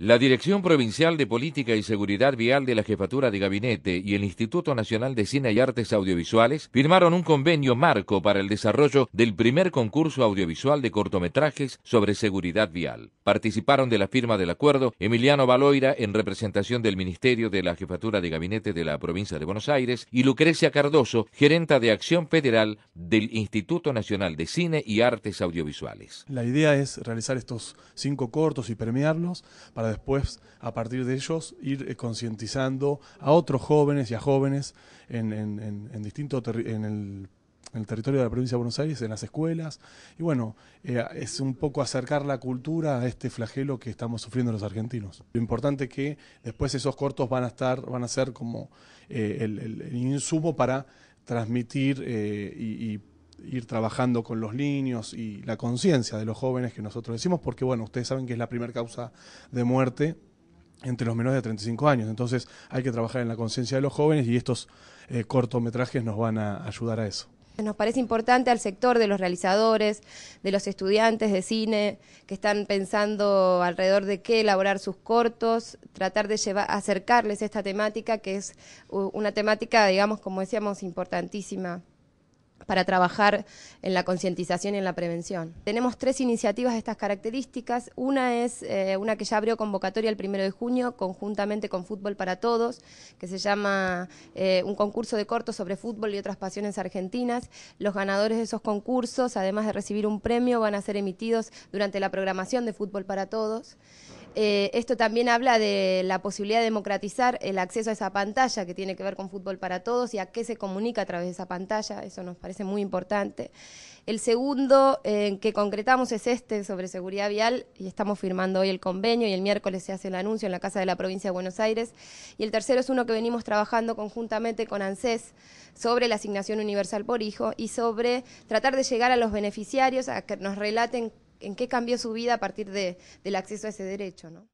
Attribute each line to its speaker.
Speaker 1: La Dirección Provincial de Política y Seguridad Vial de la Jefatura de Gabinete y el Instituto Nacional de Cine y Artes Audiovisuales firmaron un convenio marco para el desarrollo del primer concurso audiovisual de cortometrajes sobre seguridad vial. Participaron de la firma del acuerdo Emiliano Valoira en representación del Ministerio de la Jefatura de Gabinete de la Provincia de Buenos Aires y Lucrecia Cardoso, gerenta de Acción Federal del Instituto Nacional de Cine y Artes Audiovisuales.
Speaker 2: La idea es realizar estos cinco cortos y premiarlos para después, a partir de ellos, ir eh, concientizando a otros jóvenes y a jóvenes en, en, en, el territorio de la provincia de Buenos Aires, en las escuelas. Y bueno, eh, es un poco acercar la cultura a este flagelo que estamos sufriendo los argentinos. Lo importante es que después esos cortos van a estar, van a ser como eh, el, insumo para transmitir y, y ir trabajando con los niños y la conciencia de los jóvenes que nosotros decimos, porque bueno, ustedes saben que es la primera causa de muerte entre los menores de 35 años. Entonces hay que trabajar en la conciencia de los jóvenes y estos eh, cortometrajes nos van a ayudar a eso.
Speaker 3: Nos parece importante al sector de los realizadores, de los estudiantes de cine que están pensando alrededor de qué elaborar sus cortos, tratar de llevar, acercarles esta temática que es una temática, digamos, como decíamos, importantísima para trabajar en la concientización y en la prevención. Tenemos tres iniciativas de estas características. Una es eh, una que ya abrió convocatoria el primero de junio, conjuntamente con Fútbol para Todos, que se llama eh, un concurso de cortos sobre fútbol y otras pasiones argentinas. Los ganadores de esos concursos, además de recibir un premio, van a ser emitidos durante la programación de Fútbol para Todos. Eh, esto también habla de la posibilidad de democratizar el acceso a esa pantalla que tiene que ver con fútbol para todos y a qué se comunica a través de esa pantalla, eso nos parece muy importante. El segundo eh, que concretamos es este sobre seguridad vial y estamos firmando hoy el convenio y el miércoles se hace el anuncio en la Casa de la Provincia de Buenos Aires. Y el tercero es uno que venimos trabajando conjuntamente con ANSES sobre la asignación universal por hijo y sobre tratar de llegar a los beneficiarios a que nos relaten en qué cambió su vida a partir de, del acceso a ese derecho. ¿no?